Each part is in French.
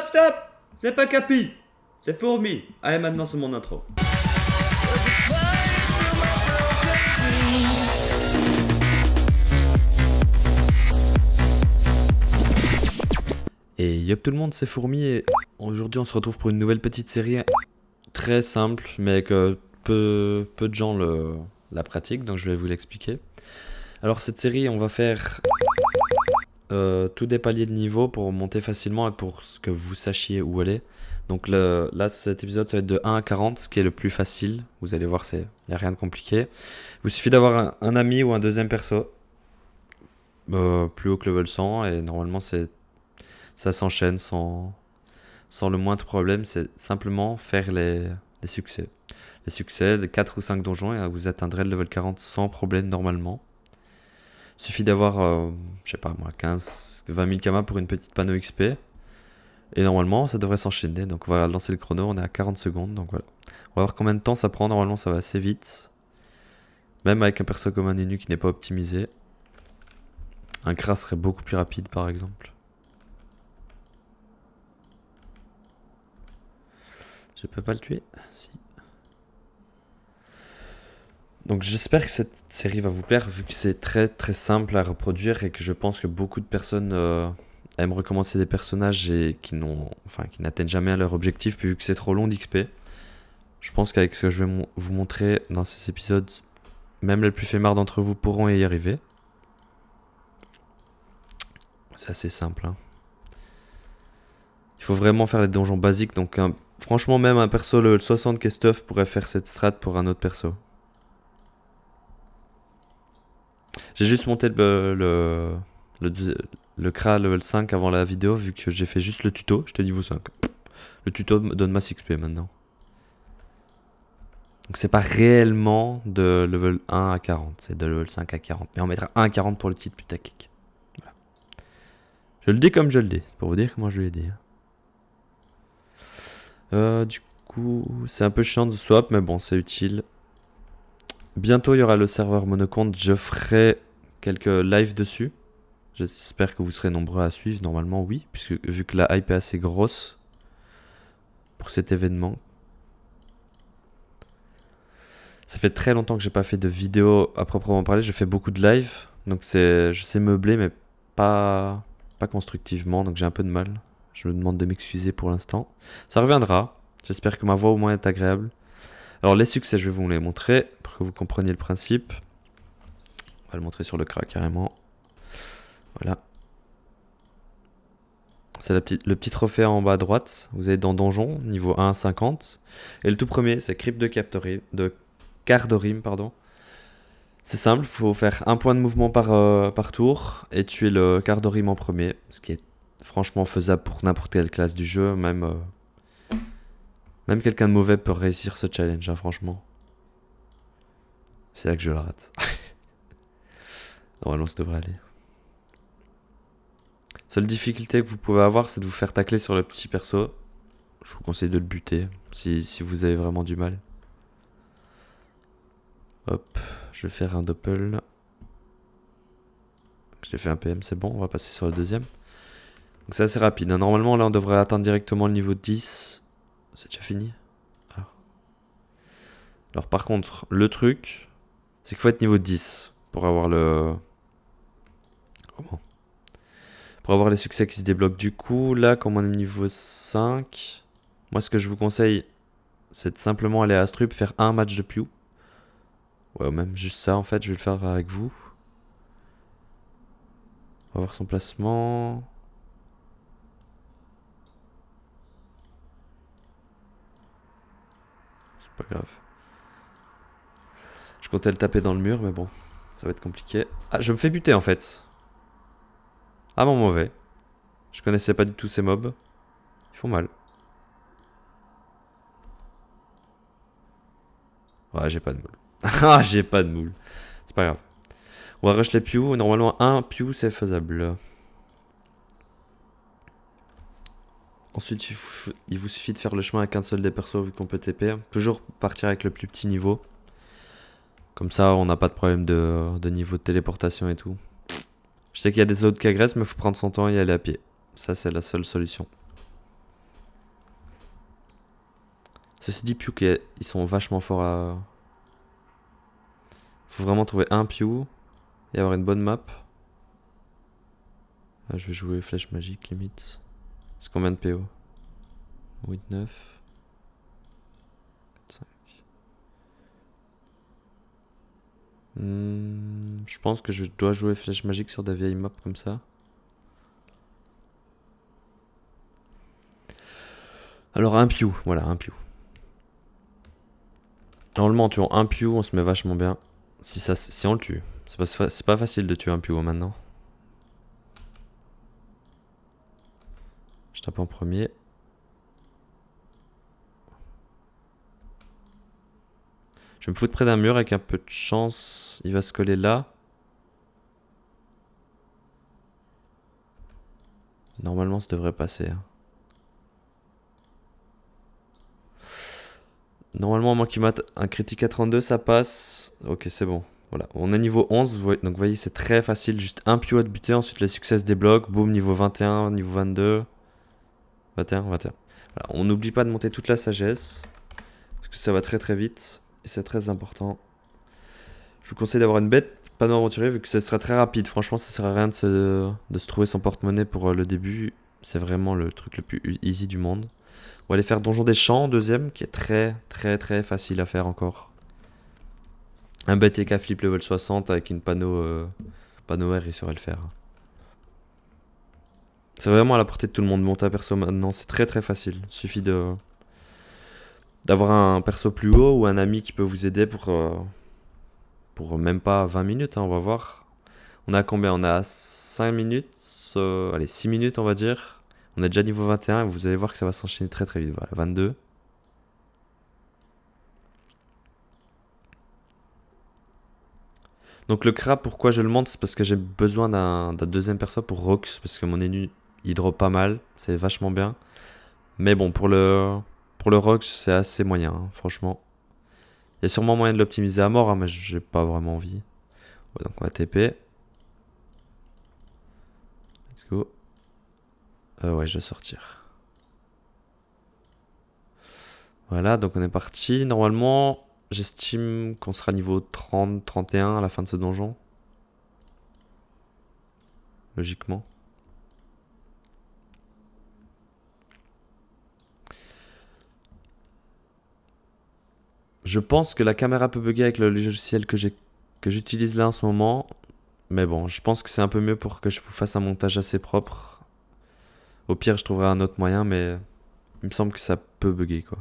top C'est pas Capi C'est Fourmi Allez, maintenant, c'est mon intro. Et yop tout le monde, c'est Fourmi et aujourd'hui on se retrouve pour une nouvelle petite série très simple mais que peu, de gens le, la pratiquent donc je vais vous l'expliquer. Alors cette série on va faire euh, tous des paliers de niveau pour monter facilement et pour que vous sachiez où aller. Donc là, cet épisode, ça va être de 1 à 40, ce qui est le plus facile. Vous allez voir, il n'y a rien de compliqué. Il vous suffit d'avoir un, ami ou un deuxième perso. Euh, plus haut que level 100, et normalement, ça s'enchaîne sans, sans le moindre problème. C'est simplement faire les, les succès. Les succès de 4 ou 5 donjons, et vous atteindrez le level 40 sans problème normalement suffit d'avoir, euh, je sais pas moi, 15, 20 000 kamas pour une petite panneau XP. Et normalement, ça devrait s'enchaîner. Donc on va lancer le chrono, on est à 40 secondes. Donc voilà. On va voir combien de temps ça prend. Normalement, ça va assez vite. Même avec un perso comme un Nunu qui n'est pas optimisé. Un Kras serait beaucoup plus rapide par exemple. Je peux pas le tuer Si. Donc j'espère que cette série va vous plaire, vu que c'est très très simple à reproduire et que je pense que beaucoup de personnes euh, aiment recommencer des personnages et qui n'atteignent jamais à leur objectif, vu que c'est trop long d'XP. Je pense qu'avec ce que je vais vous montrer dans ces épisodes, même les plus marre d'entre vous pourront y arriver. C'est assez simple. Hein. Il faut vraiment faire les donjons basiques, donc franchement même un perso le 60 que stuff pourrait faire cette strat pour un autre perso. J'ai juste monté le, le, le, level 5 avant la vidéo, vu que j'ai fait juste le tuto. Je te dis vous 5. Le tuto me donne 6p maintenant. Donc c'est pas réellement de level 1 à 40, c'est de level 5 à 40. Mais on mettra 1 à 40 pour le titre putaclic. Voilà. Je le dis comme je le dis, C'est pour vous dire comment je l'ai dit. Hein. Euh, du coup, c'est un peu chiant de swap, mais bon, c'est utile. Bientôt, il y aura le serveur monocompte. Je ferai quelques lives dessus. J'espère que vous serez nombreux à suivre. Normalement, oui, puisque vu que la hype est assez grosse pour cet événement. Ça fait très longtemps que j'ai pas fait de vidéo à proprement parler. Je fais beaucoup de live, donc c'est, je sais meubler, mais pas, pas constructivement. Donc j'ai un peu de mal. Je me demande de m'excuser pour l'instant. Ça reviendra. J'espère que ma voix au moins est agréable. Alors les succès, je vais vous les montrer pour que vous compreniez le principe. On va le montrer sur le crack carrément. Voilà. C'est le petit trophée en bas à droite. Vous êtes dans Donjon, niveau 1 50. Et le tout premier, c'est Crypt de, Captorim, de Cardorim. Pardon. C'est simple, il faut faire un point de mouvement par, euh, par tour et tuer le Cardorim en premier, ce qui est franchement faisable pour n'importe quelle classe du jeu, même, euh, même quelqu'un de mauvais peut réussir ce challenge, hein, franchement. C'est là que je le rate. Normalement, ça devrait aller. Seule difficulté que vous pouvez avoir, c'est de vous faire tacler sur le petit perso. Je vous conseille de le buter, si, vous avez vraiment du mal. Hop, je vais faire un doppel. J'ai fait un PM, c'est bon, on va passer sur le deuxième. Donc c'est assez rapide. Hein. Normalement, là, on devrait atteindre directement le niveau 10. C'est déjà fini ah. Alors par contre, le truc, c'est qu'il faut être niveau 10 pour avoir le, pour avoir les succès qui se débloquent du coup, là, comme on est niveau 5, moi ce que je vous conseille, c'est de simplement aller à Astrup, faire un match de Pew. Ouais, même juste ça en fait, je vais le faire avec vous. On va voir son placement. C'est pas grave. Je comptais le taper dans le mur, mais bon, ça va être compliqué. Ah, je me fais buter en fait. Ah mon mauvais. Je connaissais pas du tout ces mobs. Ils font mal. Ouais, j'ai pas de moule. ah, j'ai pas de moule. C'est pas grave. On va rush les pew. Normalement, un pew, c'est faisable. Ensuite, il vous suffit de faire le chemin avec un seul des persos vu qu'on peut TP. Toujours partir avec le plus petit niveau. Comme ça, on n'a pas de problème de niveau de téléportation et tout. Je sais qu'il y a des autres qui agressent, mais faut prendre son temps et aller à pied. Ça, c'est la seule solution. Ceci dit, Pew, ils sont vachement forts à... Faut vraiment trouver un Pew et avoir une bonne map. Ah, je vais jouer flèche magique, limite. C'est combien de PO 8, 9... Hmm, je pense que je dois jouer flèche magique sur des vieilles maps comme ça. Alors un piou, voilà, un piou. Normalement, tu tuant un piou, on se met vachement bien. Si, ça, si on le tue. C'est pas, pas facile de tuer un piou hein, maintenant. Je tape en premier. Je vais me foutre près d'un mur avec un peu de chance. Il va se coller là. Normalement, ça devrait passer. Hein. Normalement, moi qui qu'il mate un critique à 32, ça passe. Ok, c'est bon. Voilà, on est niveau 11, donc vous voyez, c'est très facile. Juste un pivot de buter, ensuite les succès des blocs, Boum, niveau 21, niveau 22. 21, 21. Voilà. On n'oublie pas de monter toute la sagesse, parce que ça va très très vite. Et c'est très important. Je vous conseille d'avoir une bête, panneau aventuré vu que ce sera très rapide. Franchement, ça sert à rien de se, de se trouver son porte-monnaie pour euh, le début. C'est vraiment le truc le plus easy du monde. On va aller faire Donjon des Champs, deuxième, qui est très très très facile à faire encore. Un bête BTK flip level 60 avec une panneau, euh, panneau R, il saurait le faire. C'est vraiment à la portée de tout le monde, monter à perso maintenant, c'est très très facile. Il suffit de, d'avoir un perso plus haut ou un ami qui peut vous aider pour, euh, pour même pas 20 minutes, hein, on va voir. On a combien On a 5 minutes, euh, allez 6 minutes on va dire. On est déjà niveau 21 et vous allez voir que ça va s'enchaîner très très vite. Voilà, 22. Donc le crabe, pourquoi je le monte C'est parce que j'ai besoin d'un deuxième perso pour Rox, parce que mon ennemi il drop pas mal, c'est vachement bien. Mais bon, pour le pour le rock, c'est assez moyen, hein, franchement. Il y a sûrement moyen de l'optimiser à mort, hein, mais j'ai pas vraiment envie. donc on va TP. Let's go. Euh, ouais, je dois sortir. Voilà, donc on est parti. Normalement, j'estime qu'on sera niveau 30, 31 à la fin de ce donjon. Logiquement. Je pense que la caméra peut bugger avec le logiciel que j'utilise là en ce moment. Mais bon, je pense que c'est un peu mieux pour que je vous fasse un montage assez propre. Au pire, je trouverai un autre moyen, mais il me semble que ça peut bugger, quoi.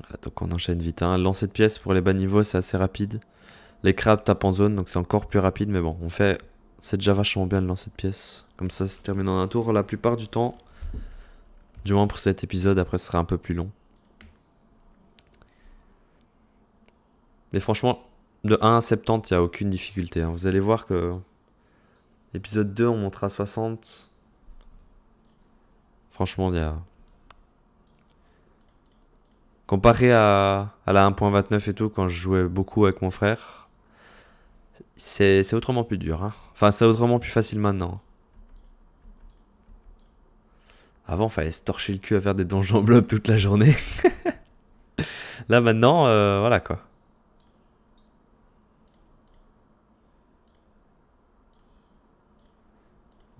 Voilà, donc on enchaîne vite. Hein. Lancer de pièces pour les bas niveaux, c'est assez rapide. Les crabes tapent en zone, donc c'est encore plus rapide, mais bon, on fait... C'est déjà vachement bien le lancer de pièces. Comme ça, ça se termine en un tour. La plupart du temps, du moins pour cet épisode, après ce sera un peu plus long. Mais franchement, de 1 à 70, il n'y a aucune difficulté. Hein. Vous allez voir que l'épisode 2, on montera à 60. Franchement, il y a... Comparé à, la 1.29 et tout, quand je jouais beaucoup avec mon frère, c'est autrement plus dur. Hein. Enfin, c'est autrement plus facile maintenant. Avant, fallait se torcher le cul à faire des donjons blobs toute la journée. Là, maintenant, euh, voilà quoi.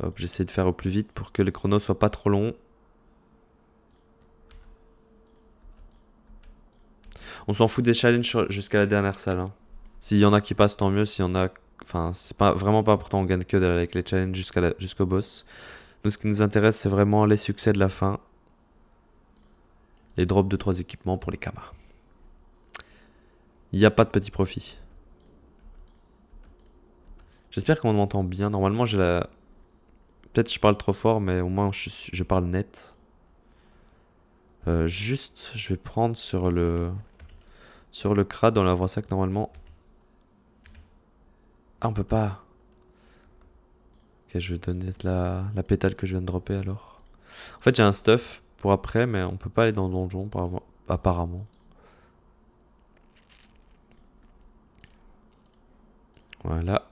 Hop, j'essaie de faire au plus vite pour que les chronos soient pas trop longs. On s'en fout des challenges jusqu'à la dernière salle. Hein. S'il y en a qui passent, tant mieux. S'il y en a. Enfin, c'est pas, vraiment pas important, on gagne que avec les challenges jusqu'au boss ce qui nous intéresse, c'est vraiment les succès de la fin. Les drops de 3 équipements pour les Kamas. Il n'y a pas de petit profit. J'espère qu'on m'entend bien. Normalement, j'ai la... Peut-être je parle trop fort, mais au moins je, parle net. Euh, juste, je vais prendre sur le... Sur le crâne dans la voie sac, normalement. Ah, on peut pas. Et je vais donner la, la pétale que je viens de dropper alors. En fait, j'ai un stuff pour après, mais on peut pas aller dans le donjon apparemment. Voilà.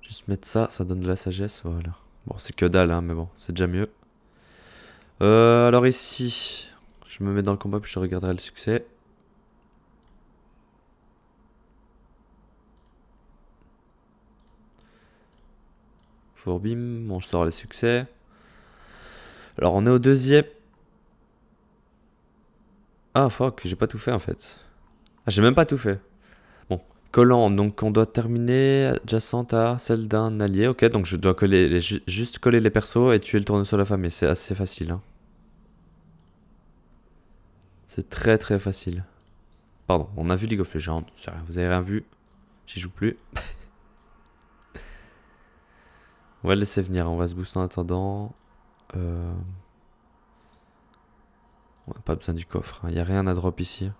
Juste mettre ça, ça donne de la sagesse, voilà. Bon, c'est que dalle, hein, mais bon, c'est déjà mieux. Euh, alors ici, je me mets dans le combat puis je regarderai le succès. bim, on sort les succès. Alors on est au deuxième. Ah fuck, j'ai pas tout fait en fait. Ah, j'ai même pas tout fait. Bon, collant, donc on doit terminer adjacent à celle d'un allié. Ok, donc je dois coller les, juste coller les persos et tuer le sur la femme, et c'est assez facile. Hein. C'est très très facile. Pardon, on a vu League of Legends, vous avez rien vu, j'y joue plus. On va le laisser venir, hein. on va se booster en attendant. Euh, on n'a pas besoin du coffre, hein. il n'y a rien à drop ici.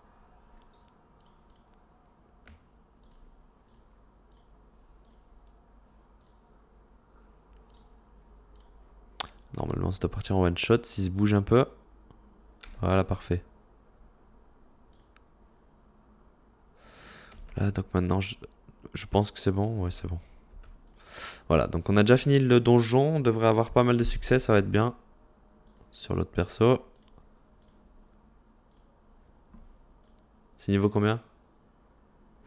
Normalement, ça doit partir en one shot. S'il se bouge un peu. Voilà, parfait. Là, donc maintenant, je pense que c'est bon. Ouais, c'est bon. Voilà, donc on a déjà fini le donjon. On devrait avoir pas mal de succès, ça va être bien. Sur l'autre perso. C'est niveau combien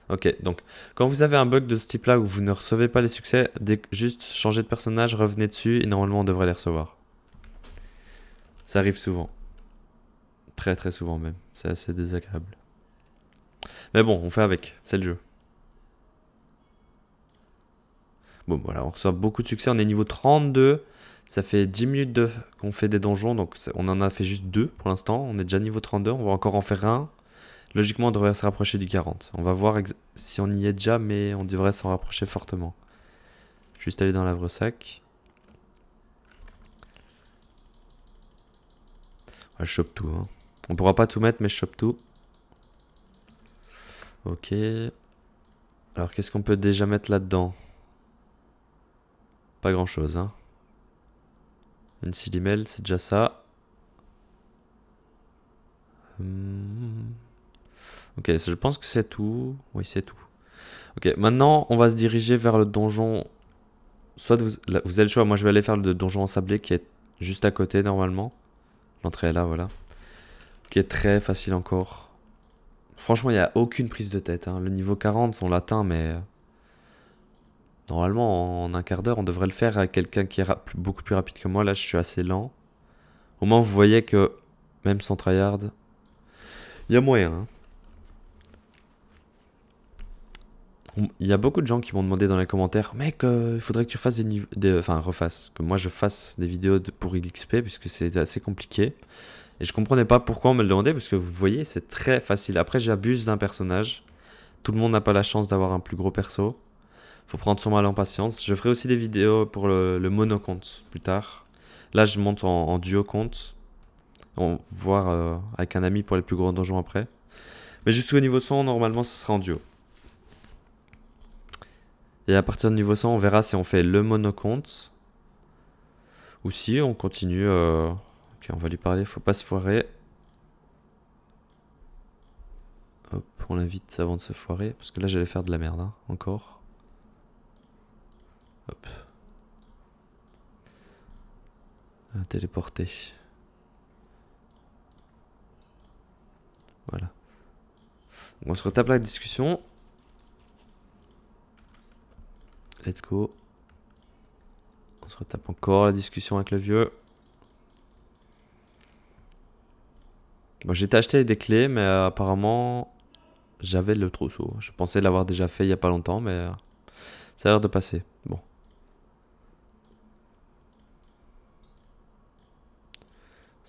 Ok, donc quand vous avez un bug de ce type-là où vous ne recevez pas les succès, juste changez de personnage, revenez dessus et normalement on devrait les recevoir. Ça arrive souvent. Très très souvent même. C'est assez désagréable. Mais bon, on fait avec. C'est le jeu. Bon, voilà, on reçoit beaucoup de succès. On est niveau 32. Ça fait 10 minutes qu'on fait des donjons, donc on en a fait juste 2 pour l'instant. On est déjà niveau 32, on va encore en faire un. Logiquement, on devrait se rapprocher du 40. On va voir si on y est déjà, mais on devrait s'en rapprocher fortement. Juste aller dans l'avresac. je chope tout. on hein. On pourra pas tout mettre, mais je chope tout. Ok. Alors, qu'est-ce qu'on peut déjà mettre là-dedans pas grand chose. Hein. Une silimel, c'est déjà ça. Hum. Ok, je pense que c'est tout. Oui, c'est tout. Ok, maintenant, on va se diriger vers le donjon. Soit vous, vous avez le choix. Moi, je vais aller faire le donjon ensablé qui est juste à côté, normalement. L'entrée est là, voilà. Qui est très facile encore. Franchement, il n'y a aucune prise de tête. Hein. Le niveau 40, on l'atteint, mais euh, Normalement, en un quart d'heure, on devrait le faire à quelqu'un qui est beaucoup plus rapide que moi. Là, je suis assez lent. Au moins, vous voyez que, même sans tryhard, il y a moyen. Hein. Il y a beaucoup de gens qui m'ont demandé dans les commentaires « Mec, euh, il faudrait que tu fasses des, Enfin, refasses. Que moi, je fasse des vidéos pour XP puisque c'est assez compliqué. Et je comprenais pas pourquoi on me le demandait, parce que vous voyez, c'est très facile. Après, j'abuse d'un personnage. Tout le monde n'a pas la chance d'avoir un plus gros perso faut prendre son mal en patience. Je ferai aussi des vidéos pour le, le plus tard. Là, je monte en, duo compte. On voir euh, avec un ami pour les plus gros donjons après. Mais jusqu'au niveau 100, normalement, ce sera en duo. Et à partir du niveau 100, on verra si on fait le monocompte. Ou si on continue... Euh, ok, on va lui parler, faut pas se foirer. Hop, on l'invite avant de se foirer. Parce que là, j'allais faire de la merde, hein, encore. téléporter. Voilà. on se retape la discussion. Let's go. On se retape encore la discussion avec le vieux. Moi j'étais acheté des clés, mais euh, apparemment, j'avais le trousseau. Je pensais l'avoir déjà fait il n'y a pas longtemps, mais euh, ça a l'air de passer. Bon.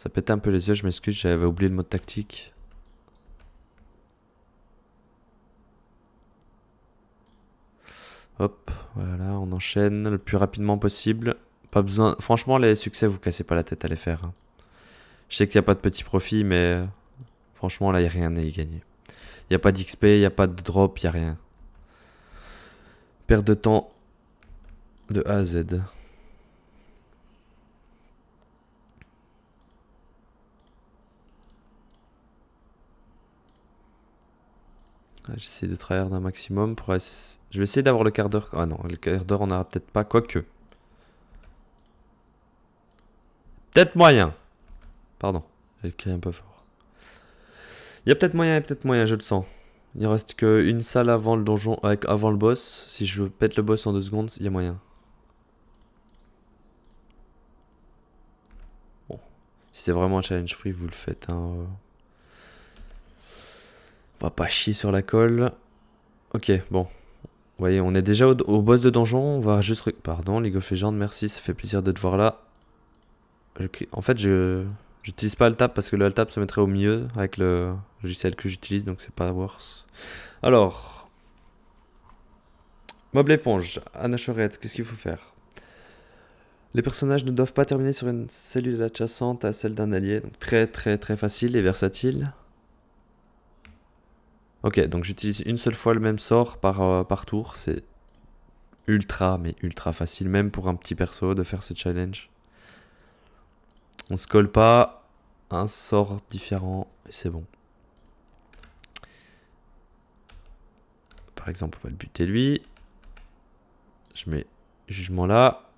Ça pète un peu les yeux, je m'excuse, j'avais oublié le mode tactique. Hop, voilà, on enchaîne le plus rapidement possible. Pas besoin. Franchement, les succès, vous cassez pas la tête à les faire. Hein. Je sais qu'il n'y a pas de petit profit, mais franchement, là, il n'y a rien à y gagner. Il n'y a pas d'XP, il n'y a pas de drop, il n'y a rien. Perte de temps de A à Z. J'essaie de travailler d'un maximum pour. Je vais essayer d'avoir le quart d'heure. Ah non, le quart d'heure, on n'aura peut-être pas. Quoique. Peut-être moyen. Pardon, j'ai crié un peu fort. Il y a peut-être moyen, il y a peut-être moyen, je le sens. Il reste qu'une salle avant le donjon, avec, avant le boss. Si je pète le boss en deux secondes, il y a moyen. Bon. Si c'est vraiment un challenge free, vous le faites. Hein va pas chier sur la colle. Ok, bon. Vous voyez, on est déjà au, boss de donjon. On va juste... Pardon, League of Legends, merci. Ça fait plaisir de te voir là. En fait, je... n'utilise pas le tap parce que le tap se mettrait au milieu avec le logiciel que j'utilise, donc c'est pas worse. Alors, Mob éponge Anna qu'est-ce qu'il faut faire Les personnages ne doivent pas terminer sur une cellule adjacente à celle d'un allié, donc très très très facile et versatile. Ok, donc j'utilise une seule fois le même sort par, euh, par tour. C'est ultra, mais ultra facile, même pour un petit perso, de faire ce challenge. On se colle pas un sort différent et c'est bon. Par exemple, on va le buter lui. Je mets jugement là.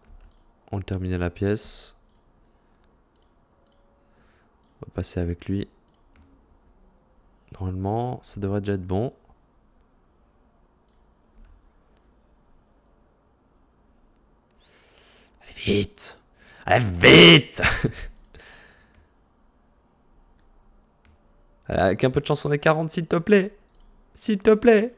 On le termine à la pièce. On va passer avec lui. Normalement, ça devrait déjà être bon. Allez vite Allez vite Avec un peu de chance, on est 40, s'il te plaît S'il te plaît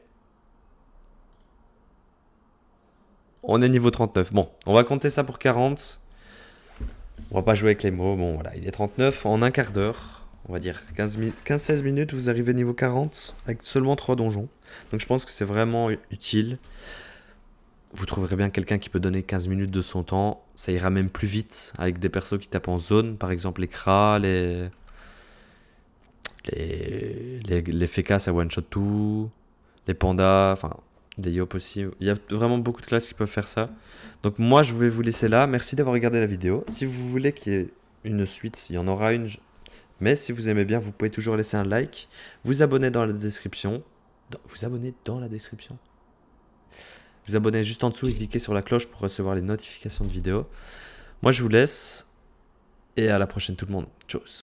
On est niveau 39. Bon, on va compter ça pour 40. On va pas jouer avec les mots. Bon, voilà, il est 39 en un quart d'heure on va dire 15-16 minutes, vous arrivez niveau 40 avec seulement 3 donjons. Donc je pense que c'est vraiment utile. Vous trouverez bien quelqu'un qui peut donner 15 minutes de son temps. Ça ira même plus vite avec des persos qui tapent en zone, par exemple les Kras, les. Les, les, à one shot tout, les pandas, enfin des yop aussi. Il y a vraiment beaucoup de classes qui peuvent faire ça. Donc moi je vais vous laisser là. Merci d'avoir regardé la vidéo. Si vous voulez qu'il y ait une suite, il y en aura une. Mais si vous aimez bien, vous pouvez toujours laisser un like, vous abonner dans la description. vous abonnez dans la description Vous abonnez juste en dessous et cliquez sur la cloche pour recevoir les notifications de vidéos. Moi, je vous laisse. Et à la prochaine, tout le monde. Tchuss